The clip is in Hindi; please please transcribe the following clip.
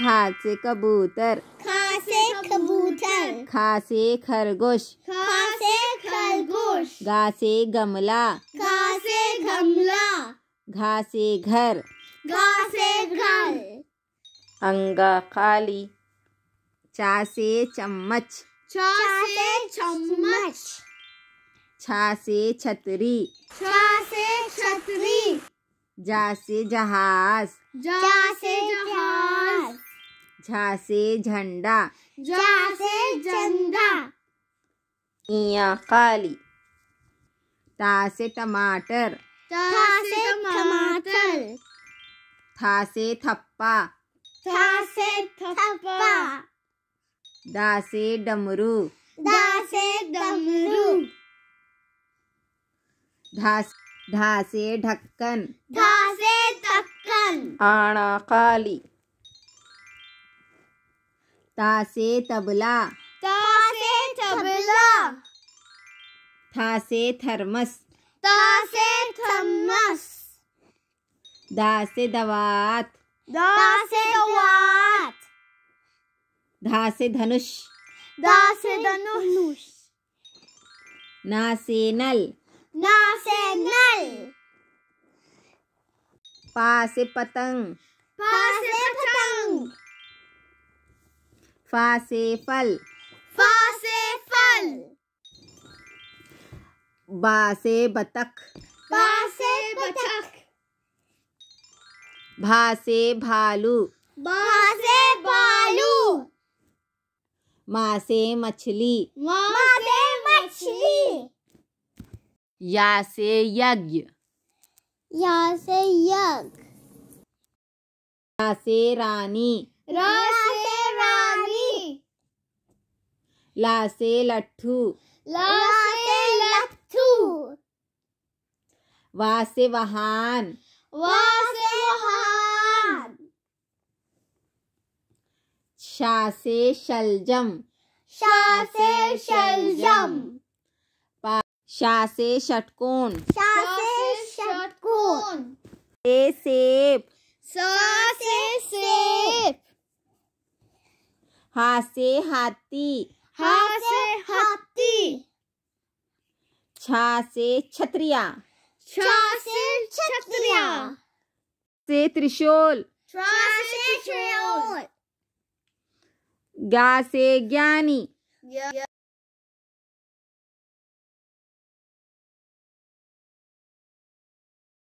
खासे कबूतर खासे कबूतर खासे खरगोश खासे खरगोश घासे गमला घासे गमला घासे घर घासे घर अंगा खाली चासे चम्मच चासे चम्मच छासे छतरी छा छतरी जासे जहाज जासे जहाज झा झंडा झा झंडा इया खाली तासे टमाटर तासे टमाटर थासे थप्पा थासे थप्पा दासे डमरू दासे डमरू धास धासे ढक्कन धासे ढक्कन आना खाली ता से तबला ता से तबला था से थर्मस ता से थर्मस दा से दवात दा से दवात धा से धनुष दा से धनुष ना से नल ना से नल पा से पतंग पा से फा से फल फा से फल बा से बतख बा से बतख भा से भालू भा से भालू मा से मछली मा से मछली या से यज्ञ या से यज्ञ या से रानी रा ला से लट्ठू ला से लट्ठू वा से वाहन वा से शा से शलजम शा से शलजम शा से षटकोण शा से षटकोण सेब सा से सेब हा से हाथी हा से हाथी छा से छतरिया छा से छतरिया से त्रिशूल से त्रिशूल गा से ज्ञानी